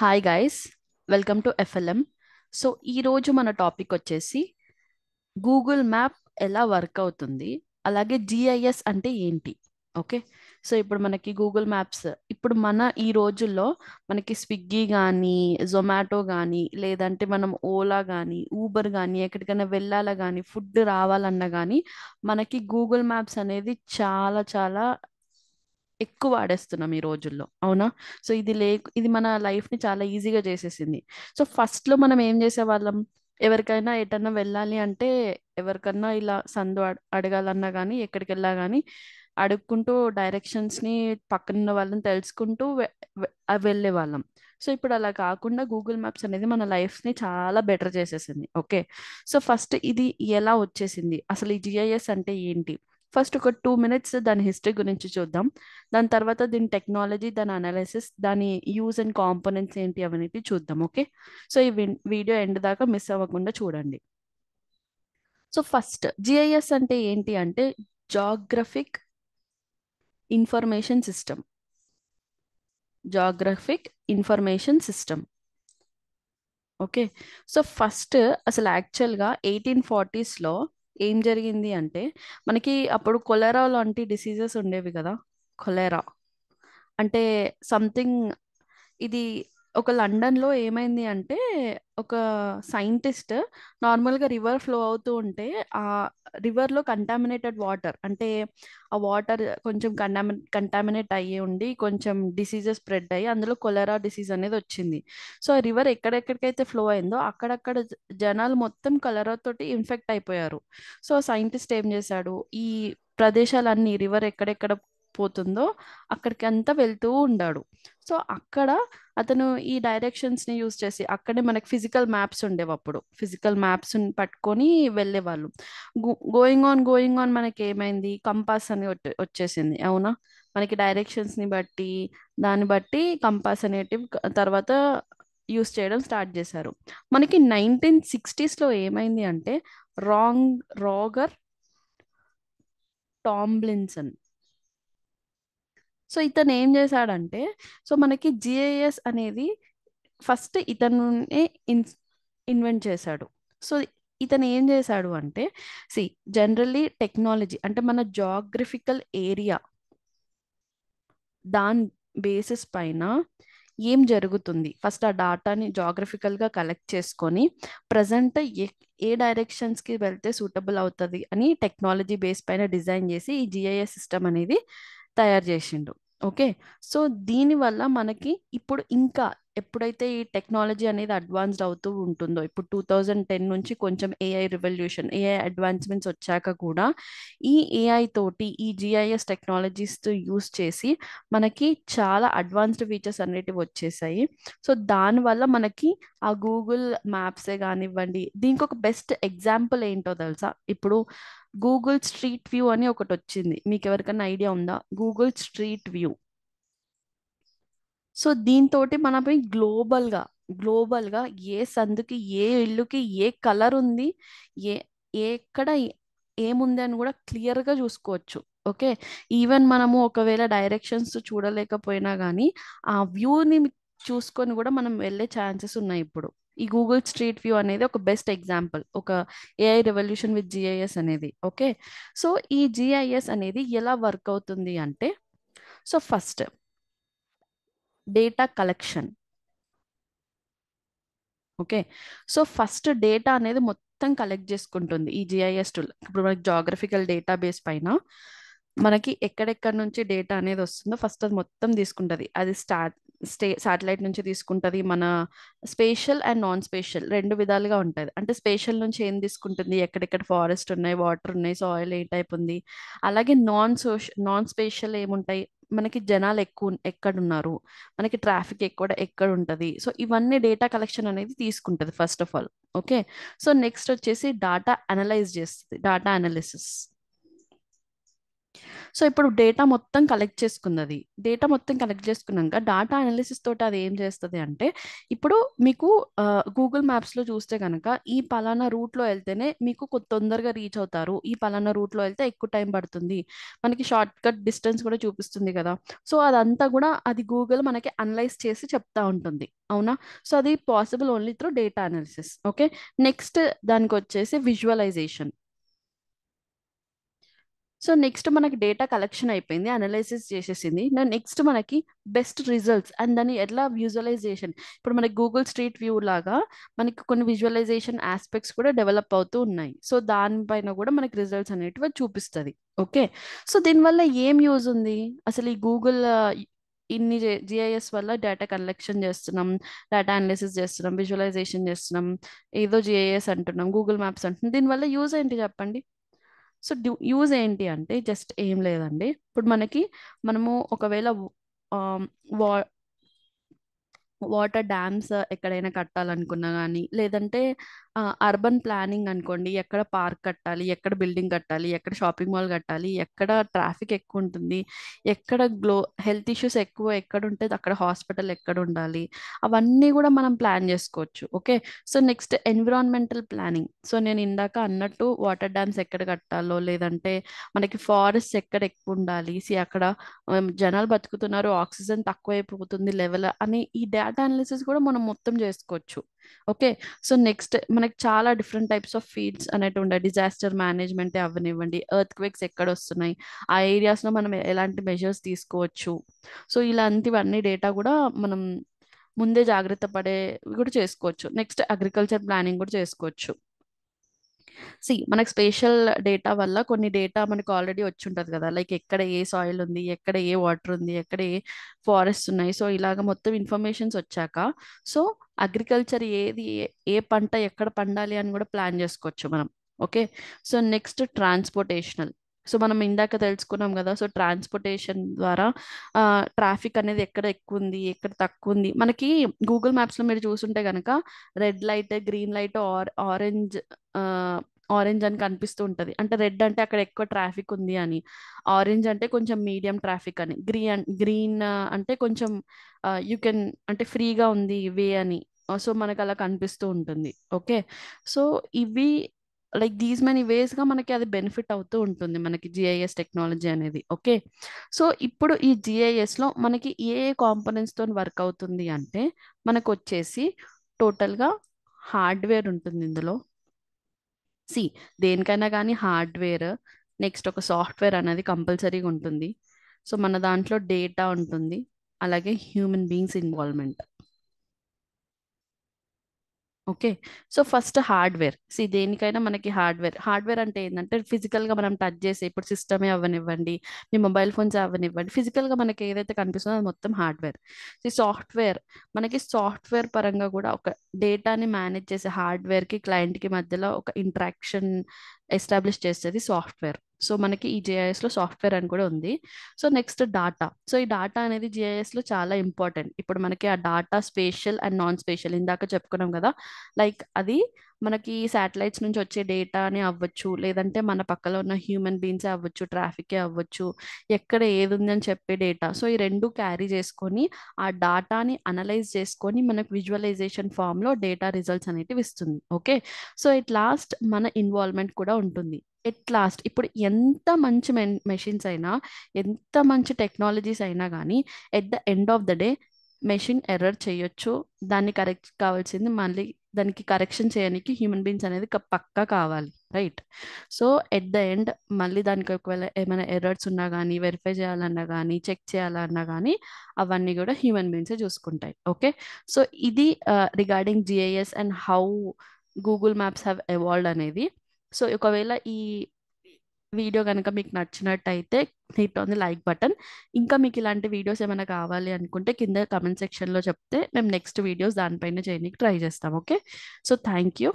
hi guys welcome to FLM so ఈరోజు మన topic వచ్చేసి గూగుల్ మ్యాప్ ఎలా వర్క్ అవుతుంది అలాగే జిఐఎస్ అంటే ఏంటి ఓకే సో ఇప్పుడు మనకి గూగుల్ మ్యాప్స్ ఇప్పుడు మన ఈ రోజుల్లో మనకి స్విగ్గీ కానీ జొమాటో కానీ లేదంటే మనం ఓలా కానీ ఊబర్ కానీ ఎక్కడికైనా వెళ్ళాలా కానీ ఫుడ్ రావాలన్నా కానీ మనకి గూగుల్ మ్యాప్స్ అనేది చాలా చాలా ఎక్కువ ఆడేస్తున్నాం ఈ రోజుల్లో అవునా సో ఇది లే ఇది మన లైఫ్ని చాలా ఈజీగా చేసేసింది సో ఫస్ట్లో మనం ఏం చేసేవాళ్ళం ఎవరికైనా ఎటన్నా వెళ్ళాలి అంటే ఎవరికన్నా ఇలా సందు అడగాలన్నా కానీ ఎక్కడికి వెళ్ళా కానీ అడుక్కుంటూ డైరెక్షన్స్ని పక్కన వాళ్ళని తెలుసుకుంటూ వెళ్ళే వాళ్ళం సో ఇప్పుడు అలా కాకుండా గూగుల్ మ్యాప్స్ అనేది మన లైఫ్ని చాలా బెటర్ చేసేసింది ఓకే సో ఫస్ట్ ఇది ఎలా వచ్చేసింది అసలు ఈ జిఐఎస్ అంటే ఏంటి ఫస్ట్ ఒక టూ మినిట్స్ దాని హిస్టరీ గురించి చూద్దాం దాని తర్వాత దీని టెక్నాలజీ దాని అనాలిసిస్ దాని యూజ్ అండ్ కాంపోనెంట్స్ ఏంటి అవన్నీ చూద్దాం ఓకే సో ఈ వీడియో ఎండ్ దాకా మిస్ అవ్వకుండా చూడండి సో ఫస్ట్ జిఐఎస్ అంటే ఏంటి అంటే geographic information system geographic information system okay so first అసలు యాక్చువల్గా ఎయిటీన్ ఫార్టీస్లో ఏం జరిగింది అంటే మనకి అప్పుడు కొలెరా లాంటి డిసీజెస్ ఉండేవి కదా కొలెరా అంటే సంథింగ్ ఇది ఒక లండన్లో ఏమైంది అంటే ఒక సైంటిస్ట్ నార్మల్గా రివర్ ఫ్లో అవుతూ ఉంటే ఆ రివర్లో కంటామినేటెడ్ వాటర్ అంటే ఆ వాటర్ కొంచెం కంటామి కంటామినేట్ అయ్యి ఉండి కొంచెం డిసీజెస్ స్ప్రెడ్ అయ్యి అందులో కొలెరా డిసీజ్ అనేది వచ్చింది సో ఆ రివర్ ఎక్కడెక్కడికైతే ఫ్లో అయిందో అక్కడక్కడ జనాలు మొత్తం తోటి ఇన్ఫెక్ట్ అయిపోయారు సో సైంటిస్ట్ ఏం చేశాడు ఈ ప్రదేశాలన్నీ రివర్ ఎక్కడెక్కడ పోతుందో అక్కడికి అంతా వెళ్తూ ఉండాడు సో అక్కడ అతను ఈ డైరెక్షన్స్ని యూజ్ చేసి అక్కడే మనకి ఫిజికల్ మ్యాప్స్ ఉండేవి అప్పుడు ఫిజికల్ మ్యాప్స్ పట్టుకొని వెళ్ళేవాళ్ళు గోయింగ్ ఆన్ గోయింగ్ ఆన్ మనకి ఏమైంది కంపాస్ అని వచ్చేసింది అవునా మనకి డైరెక్షన్స్ని బట్టి దాన్ని బట్టి కంపాస్ అనేటివి తర్వాత యూస్ చేయడం స్టార్ట్ చేశారు మనకి నైన్టీన్ సిక్స్టీస్లో ఏమైంది అంటే రాంగ్ రాగర్ టాంబ్లిన్సన్ సో ఇతను ఏం చేశాడంటే సో మనకి జిఐఎస్ అనేది ఫస్ట్ ఇతను ఇన్ ఇన్వెంట్ చేశాడు సో ఇతను ఏం చేశాడు అంటే సి జనరల్లీ టెక్నాలజీ అంటే మన జాగ్రఫికల్ ఏరియా దాని బేసిస్ పైన ఏం జరుగుతుంది ఫస్ట్ ఆ డాటాని జాగ్రఫికల్గా కలెక్ట్ చేసుకొని ప్రజెంట్ ఏ ఏ డైరెక్షన్స్కి వెళ్తే సూటబుల్ అవుతుంది అని టెక్నాలజీ బేస్ పైన డిజైన్ చేసి ఈ జిఐఎస్ సిస్టమ్ అనేది తయారు చేసిండు ఓకే సో దీనివల్ల మనకి ఇప్పుడు ఇంకా ఎప్పుడైతే ఈ టెక్నాలజీ అనేది అడ్వాన్స్డ్ అవుతూ ఉంటుందో ఇప్పుడు టూ థౌజండ్ టెన్ నుంచి కొంచెం ఏఐ రివల్యూషన్ ఏఐ అడ్వాన్స్మెంట్స్ వచ్చాక కూడా ఈ ఏఐ తోటి ఈ జిఐఎస్ టెక్నాలజీస్ యూస్ చేసి మనకి చాలా అడ్వాన్స్డ్ ఫీచర్స్ అనేటివి వచ్చేసాయి సో దానివల్ల మనకి ఆ గూగుల్ మ్యాప్సే కానివ్వండి దీనికి ఒక బెస్ట్ ఎగ్జాంపుల్ ఏంటో తెలుసా ఇప్పుడు గూగుల్ స్ట్రీట్ వ్యూ అని ఒకటి వచ్చింది మీకు ఎవరికైనా ఐడియా ఉందా గూగుల్ స్ట్రీట్ వ్యూ సో దీంతో మనం గ్లోబల్గా గ్లోబల్గా ఏ సందుకి ఏ ఇల్లుకి ఏ కలర్ ఉంది ఏ ఎక్కడ ఏముంది అని కూడా క్లియర్గా చూసుకోవచ్చు ఓకే ఈవెన్ మనము ఒకవేళ డైరెక్షన్స్ చూడలేకపోయినా కానీ ఆ వ్యూని చూసుకొని కూడా మనం వెళ్ళే ఛాన్సెస్ ఉన్నాయి ఇప్పుడు ఈ గూగుల్ స్ట్రీట్ వ్యూ అనేది ఒక బెస్ట్ ఎగ్జాంపుల్ ఒక ఏఐ రెవల్యూషన్ విత్ జిఐఎస్ అనేది ఓకే సో ఈ జిఐఎస్ అనేది ఎలా వర్క్ అవుతుంది అంటే so first data collection okay so first data అనేది మొత్తం కలెక్ట్ చేసుకుంటుంది ఈ జిఐఎస్ టూల్ ఇప్పుడు మనకి జాగ్రఫికల్ బేస్ పైన మనకి ఎక్కడెక్కడ నుంచి డేటా అనేది వస్తుందో ఫస్ట్ అది మొత్తం తీసుకుంటుంది అది స్టాట్ స్టే సాటిలైట్ నుంచి తీసుకుంటుంది మన స్పేషల్ అండ్ నాన్ స్పేషల్ రెండు విధాలుగా ఉంటుంది అంటే స్పేషల్ నుంచి ఏం తీసుకుంటుంది ఎక్కడెక్కడ ఫారెస్ట్ ఉన్నాయి వాటర్ ఉన్నాయి సాయిల్ ఏ టైప్ ఉంది అలాగే నాన్ సోష నాన్ స్పేషల్ ఏముంటాయి మనకి జనాలు ఎక్కువ ఎక్కడున్నారు మనకి ట్రాఫిక్ ఎక్కువ ఎక్కడ ఉంటుంది సో ఇవన్నీ డేటా కలెక్షన్ అనేది తీసుకుంటుంది first of all okay so next వచ్చేసి డాటా అనలైజ్ చేస్తుంది డాటా అనాలిసిస్ సో ఇప్పుడు డేటా మొత్తం కలెక్ట్ చేసుకున్నది డేటా మొత్తం కలెక్ట్ చేసుకున్నాక డేటా అనాలిసిస్ తోటి అది ఏం చేస్తుంది అంటే ఇప్పుడు మీకు గూగుల్ మ్యాప్స్లో చూస్తే కనుక ఈ పలానా రూట్లో వెళ్తేనే మీకు తొందరగా రీచ్ అవుతారు ఈ పలానా రూట్లో వెళ్తే ఎక్కువ టైం పడుతుంది మనకి షార్ట్ కట్ డిస్టెన్స్ కూడా చూపిస్తుంది కదా సో అదంతా కూడా అది గూగుల్ మనకి అనలైజ్ చేసి చెప్తా ఉంటుంది అవునా సో అది possible only through data analysis okay next దానికి వచ్చేసి విజువలైజేషన్ సో నెక్స్ట్ మనకి డేటా కలెక్షన్ అయిపోయింది అనలైసిస్ చేసేసింది నెక్స్ట్ మనకి బెస్ట్ రిజల్ట్స్ అండ్ దాన్ని ఎట్లా విజువలైజేషన్ ఇప్పుడు మనకి గూగుల్ స్ట్రీట్ వ్యూ లాగా మనకి కొన్ని విజువలైజేషన్ ఆస్పెక్ట్స్ కూడా డెవలప్ అవుతూ ఉన్నాయి సో దానిపైన కూడా మనకి రిజల్ట్స్ అనేటివి చూపిస్తుంది ఓకే సో దీనివల్ల ఏం యూజ్ ఉంది అసలు ఈ గూగుల్ ఇన్ని జిఐఎస్ వల్ల డేటా కలెక్షన్ చేస్తున్నాం డేటా అనాలిసిస్ చేస్తున్నాం విజువలైజేషన్ చేస్తున్నాం ఏదో జిఐఎస్ అంటున్నాం గూగుల్ మ్యాప్స్ అంటున్నాం దీనివల్ల యూజ్ ఏంటి చెప్పండి సో యూజ్ ఏంటి అంటే జస్ట్ ఏం లేదండి ఇప్పుడు మనకి మనము ఒకవేళ వా వాటర్ డ్యామ్స్ ఎక్కడైనా కట్టాలనుకున్నా కానీ లేదంటే అర్బన్ ప్లానింగ్ అనుకోండి ఎక్కడ పార్క్ కట్టాలి ఎక్కడ బిల్డింగ్ కట్టాలి ఎక్కడ షాపింగ్ మాల్ కట్టాలి ఎక్కడ ట్రాఫిక్ ఎక్కువ ఉంటుంది ఎక్కడ గ్లో హెల్త్ ఇష్యూస్ ఎక్కువ ఎక్కడ ఉంటే అక్కడ హాస్పిటల్ ఎక్కడ ఉండాలి అవన్నీ కూడా మనం ప్లాన్ చేసుకోవచ్చు okay so next environmental planning so నేను ఇందాక అన్నట్టు వాటర్ డ్యామ్స్ ఎక్కడ కట్టాలో లేదంటే మనకి ఫారెస్ట్ ఎక్కడ ఎక్కువ ఉండాలి సి అక్కడ జనాలు బతుకుతున్నారు ఆక్సిజన్ తక్కువైపోతుంది లెవెల్ అని ఈ డేటా అనాలిసిస్ కూడా మనం మొత్తం చేసుకోవచ్చు ఓకే సో నెక్స్ట్ మనకి చాలా డిఫరెంట్ టైప్స్ ఆఫ్ ఫీల్డ్స్ అనేవి ఉండే డిజాస్టర్ మేనేజ్మెంట్ అవనివ్వండి ఎర్త్ క్వేక్స్ ఎక్కడ వస్తున్నాయి ఆ ఏరియాస్లో మనం ఎలాంటి మెజర్స్ తీసుకోవచ్చు సో ఇలాంటివన్నీ డేటా కూడా మనం ముందే జాగ్రత్త పడే కూడా చేసుకోవచ్చు నెక్స్ట్ అగ్రికల్చర్ ప్లానింగ్ కూడా చేసుకోవచ్చు సి మనకు స్పేషల్ డేటా వల్ల కొన్ని డేటా మనకు ఆల్రెడీ వచ్చి ఉంటుంది కదా లైక్ ఎక్కడ ఏ సాయిల్ ఉంది ఎక్కడ ఏ వాటర్ ఉంది ఎక్కడ ఏ ఫారెస్ట్ ఉన్నాయి సో ఇలాగ మొత్తం ఇన్ఫర్మేషన్స్ వచ్చాక సో అగ్రికల్చర్ ఏది ఏ పంట ఎక్కడ పండాలి అని కూడా ప్లాన్ చేసుకోవచ్చు మనం okay so next transportational so మనం ఇందాక తెలుసుకున్నాం కదా సో ట్రాన్స్పోర్టేషన్ ద్వారా ట్రాఫిక్ అనేది ఎక్కడ ఎక్కువ ఉంది ఎక్కడ తక్కువ ఉంది మనకి గూగుల్ మ్యాప్స్లో మీరు చూసుంటే కనుక red light green light or orange orange అని కనిపిస్తూ ఉంటుంది అంటే రెడ్ అంటే అక్కడ ఎక్కువ ట్రాఫిక్ ఉంది అని ఆరెంజ్ అంటే కొంచెం మీడియం ట్రాఫిక్ అని గ్రీన్ గ్రీన్ అంటే కొంచెం యూ కెన్ అంటే ఫ్రీగా ఉంది వే అని సో మనకు అలా కనిపిస్తూ ఉంటుంది ఓకే సో ఇవి లైక్ దీస్ మెనీ వేస్గా మనకి అది బెనిఫిట్ అవుతూ ఉంటుంది మనకి జిఐఎస్ టెక్నాలజీ అనేది ఓకే సో ఇప్పుడు ఈ జిఐఎస్లో మనకి ఏ తో వర్క్ అవుతుంది అంటే మనకు వచ్చేసి టోటల్గా హార్డ్వేర్ ఉంటుంది ఇందులో సి దేనికైనా కానీ హార్డ్వేర్ నెక్స్ట్ ఒక సాఫ్ట్వేర్ అనేది కంపల్సరీగా ఉంటుంది సో మన దాంట్లో డేటా ఉంటుంది అలాగే human beings involvement okay so first hardware సి దేనికైనా మనకి హార్డ్వేర్ హార్డ్వేర్ అంటే ఏంటంటే ఫిజికల్గా మనం టచ్ చేసే ఇప్పుడు సిస్టమే అవ్వనివ్వండి మీ మొబైల్ ఫోన్స్ అవ్వనివ్వండి ఫిజికల్గా మనకి ఏదైతే కనిపిస్తుందో అది మొత్తం హార్డ్వేర్ సో సాఫ్ట్వేర్ మనకి సాఫ్ట్వేర్ పరంగా కూడా ఒక డేటాని మేనేజ్ చేసే హార్డ్వేర్కి క్లయింట్కి మధ్యలో ఒక ఇంట్రాక్షన్ ఎస్టాబ్లిష్ చేసేది సాఫ్ట్వేర్ సో మనకి ఈ లో సాఫ్ట్వేర్ అని కూడా ఉంది సో నెక్స్ట్ డాటా సో ఈ డాటా అనేది లో చాలా ఇంపార్టెంట్ ఇప్పుడు మనకి ఆ data spatial and non spatial ఇందాక చెప్పుకున్నాం కదా లైక్ అది మనకి సాటిలైట్స్ నుంచి వచ్చే డేటానే అవ్వచ్చు లేదంటే మన పక్కలో ఉన్న హ్యూమన్ బీయింగ్స్ అవ్వచ్చు ట్రాఫికే అవ్వచ్చు ఎక్కడ ఏది అని చెప్పే డేటా సో ఈ రెండు క్యారీ చేసుకొని ఆ డాటాని అనలైజ్ చేసుకొని మనకు విజువలైజేషన్ లో డేటా రిజల్ట్స్ అనేటివి ఇస్తుంది ఓకే సో ఇట్ లాస్ట్ మన ఇన్వాల్వ్మెంట్ కూడా ఉంటుంది ఎట్ లాస్ట్ ఇప్పుడు ఎంత మంచి మెషిన్స్ అయినా ఎంత మంచి టెక్నాలజీస్ అయినా కానీ at the end of the day machine error చేయొచ్చు దాన్ని కరెక్ట్ కావాల్సింది మళ్ళీ దానికి కరెక్షన్ చేయడానికి హ్యూమన్ బీయింగ్స్ అనేది పక్కా కావాలి right so at the end మళ్ళీ దానికి ఒకవేళ ఏమైనా ఎర్రర్స్ ఉన్నా కానీ వెరిఫై చేయాలన్నా కానీ చెక్ చేయాలన్నా కానీ అవన్నీ కూడా హ్యూమన్ బీయింగ్సే చూసుకుంటాయి ఓకే సో ఇది regarding GIS and how Google maps have evolved అనేది సో ఒకవేళ ఈ వీడియో కనుక మీకు నచ్చినట్టయితే hit on the like button ఇంకా మీకు ఇలాంటి వీడియోస్ ఏమైనా కావాలి అనుకుంటే కింద కమెంట్ సెక్షన్లో చెప్తే మేము నెక్స్ట్ వీడియోస్ దానిపైన చేయడానికి ట్రై చేస్తాం ఓకే సో థ్యాంక్ యూ